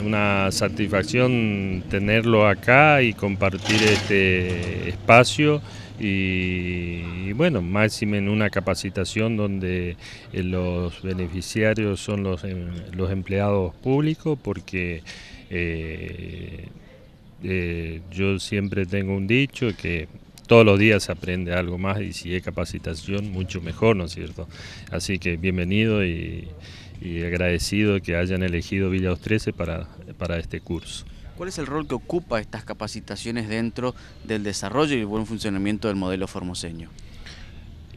una satisfacción tenerlo acá y compartir este espacio. Y, bueno, máximo en una capacitación donde eh, los beneficiarios son los, em, los empleados públicos, porque eh, eh, yo siempre tengo un dicho que todos los días se aprende algo más y si hay capacitación, mucho mejor, ¿no es cierto? Así que bienvenido y y agradecido que hayan elegido Villa 13 para, para este curso. ¿Cuál es el rol que ocupa estas capacitaciones dentro del desarrollo y buen funcionamiento del modelo formoseño?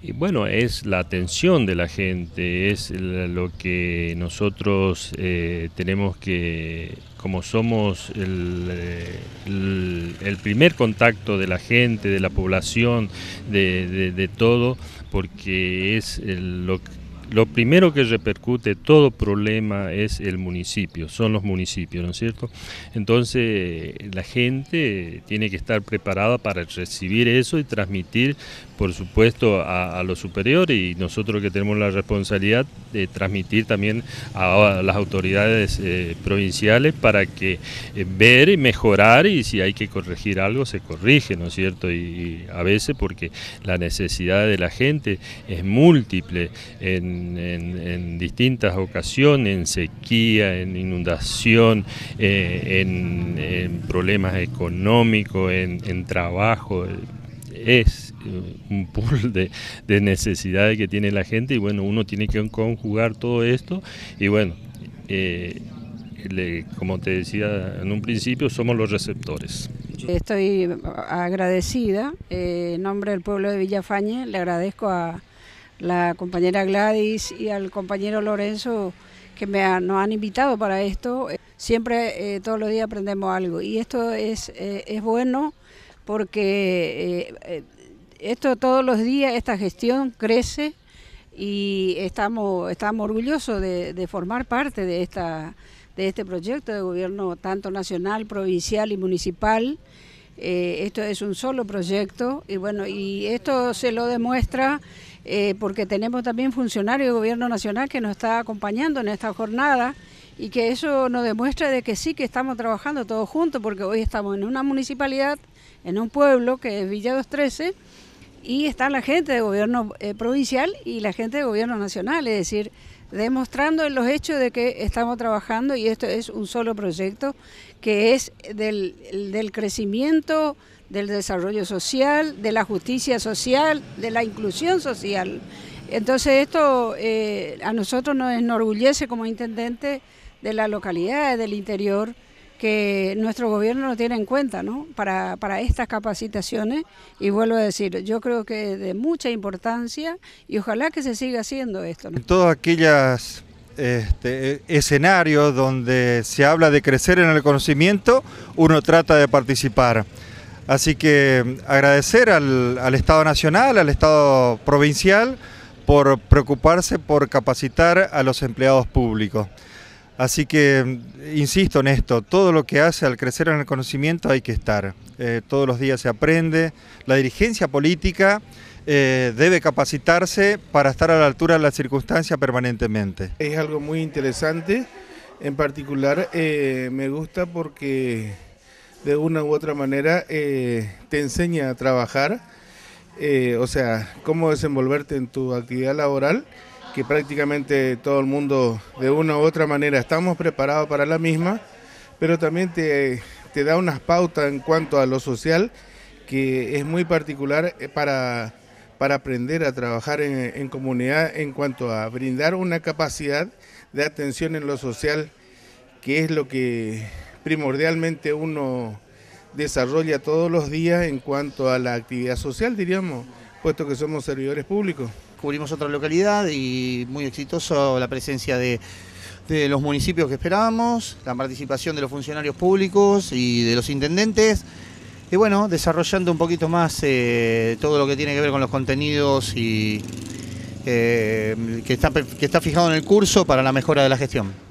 Y bueno, es la atención de la gente, es lo que nosotros eh, tenemos que, como somos eh, el, primer contacto de la gente, de la población, de, todo, porque es lo que lo primero que repercute todo problema es el municipio, son los municipios, ¿no es cierto? Entonces la gente tiene que estar preparada para recibir eso y transmitir, por supuesto, a, a los superiores y nosotros que tenemos la responsabilidad de transmitir también a, las autoridades eh, provinciales para que eh, ver y mejorar y si hay que corregir algo se corrige, ¿no es cierto? y a veces porque la necesidad de la gente es múltiple en en, distintas ocasiones, en sequía, en inundación, eh, en, problemas económicos, en, trabajo. Es eh, un pool de, necesidades que tiene la gente y bueno, uno tiene que conjugar todo esto y bueno, eh, como te decía en un principio, somos los receptores. Estoy agradecida, en nombre del pueblo de Villafañe, le agradezco a, la compañera Gladys y al compañero Lorenzo que me nos han invitado para esto. Siempre, eh, todos los días aprendemos algo y esto es, eh, es bueno porque eh, esto todos los días, esta gestión crece y estamos, estamos orgullosos de, de formar parte de, esta, de este proyecto de gobierno tanto nacional, provincial y municipal. esto es un solo proyecto y bueno, y esto se lo demuestra eh, porque tenemos también funcionarios del Gobierno Nacional que nos está acompañando en esta jornada y que eso nos demuestra de que sí que estamos trabajando todos juntos, porque hoy estamos en una municipalidad, en un pueblo que es Villa 213, y están la gente de gobierno eh, provincial y la gente de gobierno nacional, es decir, demostrando en los hechos de que estamos trabajando y esto es un solo proyecto que es del, crecimiento, del desarrollo social, de la justicia social, de la inclusión social. Entonces esto eh, a nosotros nos enorgullece como intendente de la localidad, del interior que nuestro gobierno lo tiene en cuenta para, estas capacitaciones y vuelvo a decir, yo creo que es de mucha importancia y ojalá que se siga haciendo esto. En todos aquellos este, e, escenarios donde se habla de crecer en el conocimiento, uno trata de participar. Así que mm, agradecer al Estado Nacional, al Estado Provincial, por preocuparse por capacitar a los empleados públicos. Así que insisto en esto, todo lo que hace al crecer en el conocimiento hay que estar. Eh, todos los días se aprende. La dirigencia política eh, debe capacitarse para estar a la altura de la circunstancia permanentemente. Es algo muy interesante. En particular eh, me gusta porque de una u otra manera te enseña a trabajar, o sea, cómo desenvolverte en tu actividad laboral que prácticamente todo el mundo de una u otra manera estamos preparados para la misma, pero también te, da unas pautas en cuanto a lo social que es muy particular eh, para, para aprender a trabajar en, en, comunidad en cuanto a brindar una capacidad de atención en lo social, que es lo que primordialmente uno desarrolla todos los días en cuanto a la actividad social, diríamos puesto que somos servidores públicos. Cubrimos otra localidad y muy exitoso la presencia de, los municipios que esperábamos, la participación de los funcionarios públicos y de los intendentes. Y bueno, desarrollando un poquito más eh, todo lo que tiene que ver con los contenidos y eh, que, que está fijado en el curso para la mejora de la gestión.